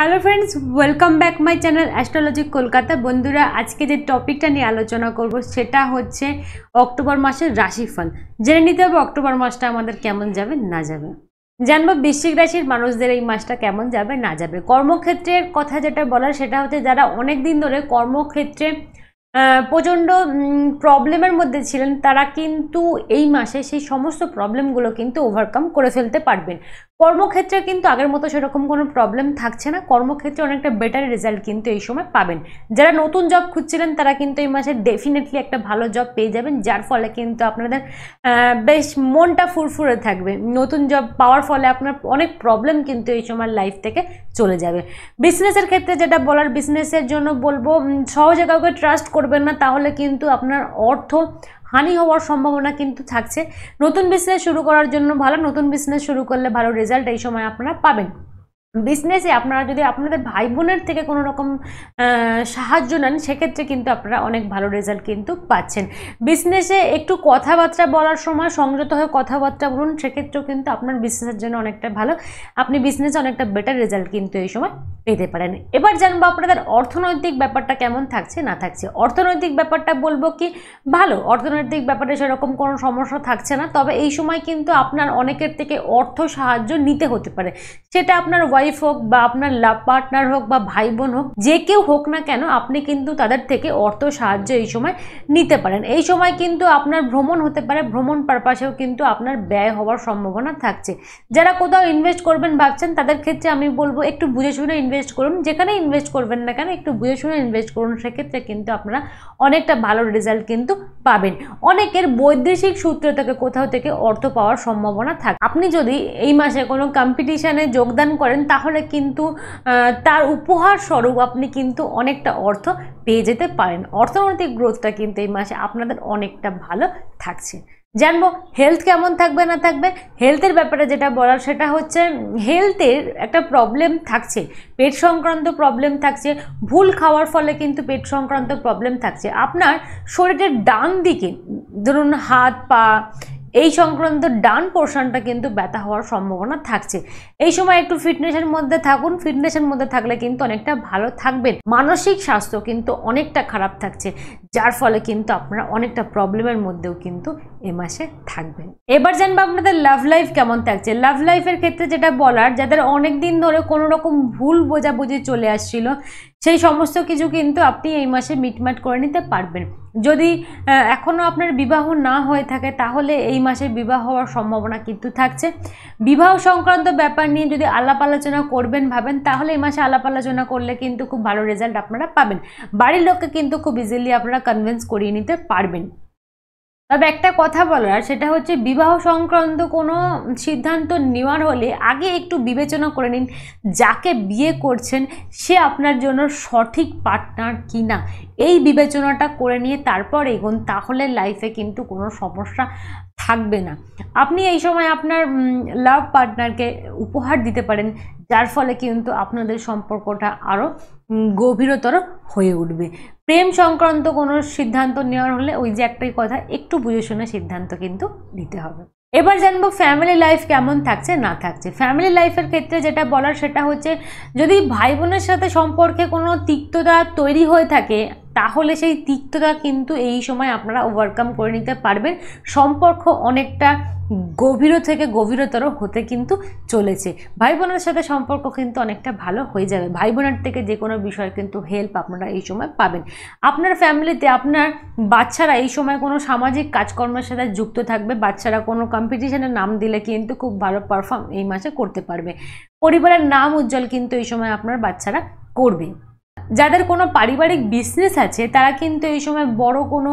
hello friends welcome back my channel astrology Kolkata বন্ধুরা আজকে যে টপিকটা নিয়ে আলোচনা করব সেটা হচ্ছে অক্টোবর মাসের রাশিফল জেনে নিতে হবে অক্টোবর মাসটা আমাদের কেমন যাবে না যাবে জানবো বৃশ্চিক রাশির মানুষদের এই মাসটা কেমন যাবে না যাবে কর্মক্ষেত্রের কথা যেটা বলার সেটা হচ্ছে যারা অনেক দিন ধরে কর্মক্ষেত্রে প্রচণ্ড প্রবলেমের মধ্যে ছিলেন তারা কিন্তু এই মাসে সেই সমস্ত প্রবলেমগুলো কিন্তু ওভারকাম করে ফেলতে পারবেন কর্মক্ষেত্রে কিন্তু আগের মতো সেরকম কোনো প্রবলেম থাকছে না কর্মক্ষেত্রে অনেকটা বেটার রেজাল্ট কিন্তু এই সময় পাবেন যারা নতুন জব খুঁজছিলেন তারা কিন্তু এই মাসে ডেফিনেটলি একটা ভালো জব পেয়ে যাবেন যার ফলে কিন্তু আপনাদের বেশ মনটা ফুরফুরে থাকবে নতুন জব পাওয়ার ফলে আপনার অনেক প্রবলেম কিন্তু এই সময় লাইফ থেকে চলে যাবে বিজনেসের ক্ষেত্রে যেটা বলার বিজনেসের জন্য বলবো সহজে কাউকে ট্রাস্ট করবেন না তাহলে কিন্তু আপনার অর্থ হানি হওয়ার সম্ভাবনা কিন্তু থাকছে নতুন বিজনেস শুরু করার জন্য ভালো নতুন বিজনেস শুরু করলে ভালো রেজাল্ট এই সময় আপনারা পাবেন বিজনেসে আপনারা যদি আপনাদের ভাই বোনের থেকে কোনো রকম সাহায্য নেন সেক্ষেত্রে কিন্তু আপনারা অনেক ভালো রেজাল্ট কিন্তু পাচ্ছেন বিজনেসে একটু কথাবার্তা বলার সময় সংযত হয়ে কথাবার্তা বলুন সেক্ষেত্রেও কিন্তু আপনার বিজনেসের জন্য অনেকটা ভালো আপনি বিজনেসে অনেকটা বেটার রেজাল্ট কিন্তু এই সময় পেতে পারেন এবার জানবো আপনাদের অর্থনৈতিক ব্যাপারটা কেমন থাকছে না থাকছে অর্থনৈতিক ব্যাপারটা বলবো কি ভালো অর্থনৈতিক ব্যাপারে সেরকম কোনো সমস্যা থাকছে না তবে এই সময় কিন্তু আপনার অনেকের থেকে অর্থ সাহায্য নিতে হতে পারে সেটা আপনার ওয়াইফ হোক বা আপনার লাভ পার্টনার হোক বা ভাই বোন হোক যে কেউ হোক না কেন আপনি কিন্তু তাদের থেকে অর্থ সাহায্য এই সময় নিতে পারেন এই সময় কিন্তু আপনার ভ্রমণ হতে পারে ভ্রমণ পারপাসেও কিন্তু আপনার ব্যয় হওয়ার সম্ভাবনা থাকছে যারা কোথাও ইনভেস্ট করবেন ভাবছেন তাদের ক্ষেত্রে আমি বলবো একটু বুঝে শুনে ইনভেস্ট করুন যেখানে ইনভেস্ট করবেন না কেন একটু বুঝে শুনে ইনভেস্ট করুন সেক্ষেত্রে কিন্তু আপনারা অনেকটা ভালো রেজাল্ট কিন্তু পাবেন অনেকের বৈদেশিক সূত্র থেকে কোথাও থেকে অর্থ পাওয়ার সম্ভাবনা থাকে আপনি যদি এই মাসে কোনো কম্পিটিশানে যোগদান করেন তাহলে কিন্তু তার উপহার স্বরূপ আপনি কিন্তু অনেকটা অর্থ পেয়ে যেতে পারেন অর্থনৈতিক গ্রোথটা কিন্তু এই মাসে আপনাদের অনেকটা ভালো থাকছে জানবো হেলথ কেমন থাকবে না থাকবে হেলথের ব্যাপারে যেটা বলার সেটা হচ্ছে হেলথের একটা প্রবলেম থাকছে পেট সংক্রান্ত প্রবলেম থাকছে ভুল খাওয়ার ফলে কিন্তু পেট সংক্রান্ত প্রবলেম থাকছে আপনার শরীরের ডান দিকে ধরুন হাত পা এই সংক্রান্ত ডান পোর্শনটা কিন্তু ব্যথা হওয়ার সম্ভাবনা থাকছে এই সময় একটু ফিটনেসের মধ্যে থাকুন ফিটনেসের মধ্যে থাকলে কিন্তু অনেকটা ভালো থাকবেন মানসিক স্বাস্থ্য কিন্তু অনেকটা খারাপ থাকছে যার ফলে কিন্তু আপনারা অনেকটা প্রবলেমের মধ্যেও কিন্তু এ মাসে থাকবেন এবার জানবো আপনাদের লাভ লাইফ কেমন থাকছে লাভ লাইফের ক্ষেত্রে যেটা বলার যাদের অনেক দিন ধরে কোনো রকম ভুল বোঝাবুঝি চলে আসছিল সেই সমস্ত কিছু কিন্তু আপনি এই মাসে মিটমাট করে নিতে পারবেন যদি এখনও আপনার বিবাহ না হয়ে থাকে তাহলে এই মাসে বিবাহ হওয়ার সম্ভাবনা কিন্তু থাকছে বিবাহ সংক্রান্ত ব্যাপার নিয়ে যদি আলাপ আলোচনা করবেন ভাবেন তাহলে এই মাসে আলাপ আলোচনা করলে কিন্তু খুব ভালো রেজাল্ট আপনারা পাবেন বাড়ির লোককে কিন্তু খুব ইজিলি আপনারা কনভিন্স করিয়ে নিতে পারবেন তবে একটা কথা বলার সেটা হচ্ছে বিবাহ সংক্রান্ত কোনো সিদ্ধান্ত নেওয়ার হলে আগে একটু বিবেচনা করে নিন যাকে বিয়ে করছেন সে আপনার জন্য সঠিক পার্টনার কি না এই বিবেচনাটা করে নিয়ে তারপর এগোন তাহলে লাইফে কিন্তু কোনো সমস্যা থাকবে না আপনি এই সময় আপনার লাভ পার্টনারকে উপহার দিতে পারেন যার ফলে কিন্তু আপনাদের সম্পর্কটা আরও গভীরতর হয়ে উঠবে প্রেম সংক্রান্ত কোনো সিদ্ধান্ত নেওয়ার হলে ওই যে একটাই কথা একটু বুঝে শুনে সিদ্ধান্ত কিন্তু নিতে হবে এবার জানবো ফ্যামিলি লাইফ কেমন থাকছে না থাকছে ফ্যামিলি লাইফের ক্ষেত্রে যেটা বলার সেটা হচ্ছে যদি ভাই বোনের সাথে সম্পর্কে কোনো তিক্ততা তৈরি হয়ে থাকে তাহলে সেই তিক্ততা কিন্তু এই সময় আপনারা ওভারকাম করে নিতে পারবেন সম্পর্ক অনেকটা গভীর থেকে গভীরতর হতে কিন্তু চলেছে ভাই বোনের সাথে সম্পর্ক কিন্তু অনেকটা ভালো হয়ে যাবে ভাই বোনের থেকে যে কোনো বিষয়ে কিন্তু হেল্প আপনারা এই সময় পাবেন আপনার ফ্যামিলিতে আপনার বাচ্চারা এই সময় কোনো সামাজিক কাজকর্মের সাথে যুক্ত থাকবে বাচ্চারা কোনো কম্পিটিশানে নাম দিলে কিন্তু খুব ভালো পারফর্ম এই মাসে করতে পারবে পরিবারের নাম উজ্জ্বল কিন্তু এই সময় আপনার বাচ্চারা করবে যাদের কোনো পারিবারিক বিজনেস আছে তারা কিন্তু এই সময় বড় কোনো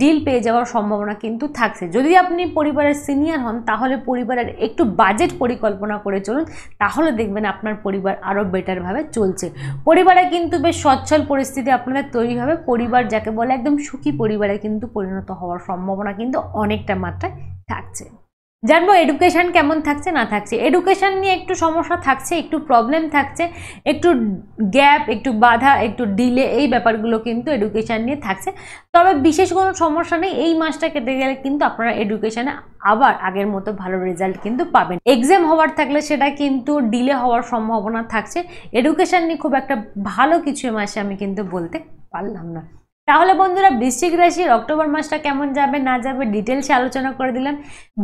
ডিল পেয়ে যাওয়ার সম্ভাবনা কিন্তু থাকছে যদি আপনি পরিবারের সিনিয়র হন তাহলে পরিবারের একটু বাজেট পরিকল্পনা করে চলুন তাহলে দেখবেন আপনার পরিবার আরও বেটারভাবে চলছে পরিবারে কিন্তু বেশ সচ্ছল পরিস্থিতি আপনাদের তৈরি হবে পরিবার যাকে বলে একদম সুখী পরিবারে কিন্তু পরিণত হওয়ার সম্ভাবনা কিন্তু অনেকটা মাত্রায় থাকছে জানবো এডুকেশান কেমন থাকছে না থাকছে এডুকেশান নিয়ে একটু সমস্যা থাকছে একটু প্রবলেম থাকছে একটু গ্যাপ একটু বাধা একটু ডিলে এই ব্যাপারগুলো কিন্তু এডুকেশান নিয়ে থাকছে তবে বিশেষ কোনো সমস্যা নেই এই মাসটা কেটে গেলে কিন্তু আপনারা এডুকেশানে আবার আগের মতো ভালো রেজাল্ট কিন্তু পাবেন এক্সাম হওয়ার থাকলে সেটা কিন্তু ডিলে হওয়ার সম্ভাবনা থাকছে এডুকেশান নিয়ে খুব একটা ভালো কিছু মাসে আমি কিন্তু বলতে পারলাম না তাহলে বন্ধুরা বৃশ্চিক রাশির অক্টোবর মাসটা কেমন যাবে না যাবে ডিটেলসে আলোচনা করে দিলাম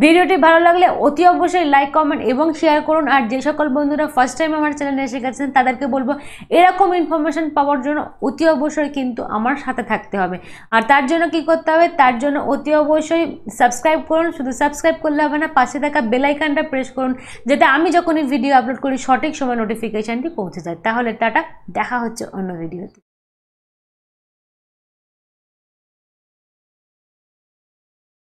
ভিডিওটি ভালো লাগলে অতি অবশ্যই লাইক কমেন্ট এবং শেয়ার করুন আর যে সকল বন্ধুরা ফার্স্ট টাইম আমার চ্যানেলে এসে গেছেন তাদেরকে বলবো এরকম ইনফরমেশান পাওয়ার জন্য অতি অবশ্যই কিন্তু আমার সাথে থাকতে হবে আর তার জন্য কি করতে হবে তার জন্য অতি অবশ্যই সাবস্ক্রাইব করুন শুধু সাবস্ক্রাইব করলে হবে না পাশে থাকা বেলাইকানটা প্রেস করুন যাতে আমি যখনই ভিডিও আপলোড করি সঠিক সময় নোটিফিকেশানটি পৌঁছে যায় তাহলে টাটা দেখা হচ্ছে অন্য ভিডিওতে